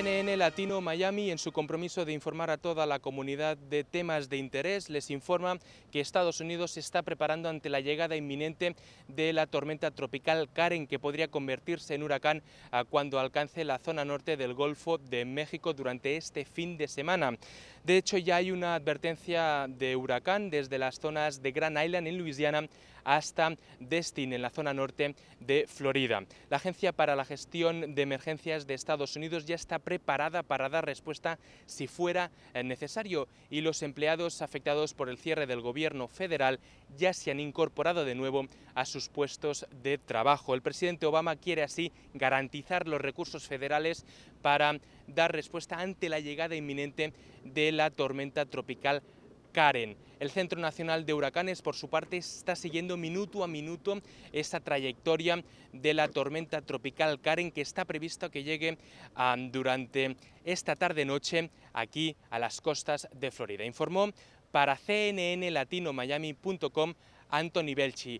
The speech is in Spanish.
CNN Latino Miami, en su compromiso de informar a toda la comunidad de temas de interés, les informa que Estados Unidos se está preparando ante la llegada inminente de la tormenta tropical Karen, que podría convertirse en huracán cuando alcance la zona norte del Golfo de México durante este fin de semana. De hecho, ya hay una advertencia de huracán desde las zonas de Grand Island en Luisiana hasta Destin, en la zona norte de Florida. La Agencia para la Gestión de Emergencias de Estados Unidos ya está preparada para dar respuesta si fuera eh, necesario y los empleados afectados por el cierre del gobierno federal ya se han incorporado de nuevo a sus puestos de trabajo. El presidente Obama quiere así garantizar los recursos federales para dar respuesta ante la llegada inminente de la tormenta tropical Karen. El Centro Nacional de Huracanes, por su parte, está siguiendo minuto a minuto esa trayectoria de la tormenta tropical Karen que está previsto que llegue durante esta tarde-noche aquí a las costas de Florida. Informó para CNN cnnlatinomiami.com Anthony Belchi.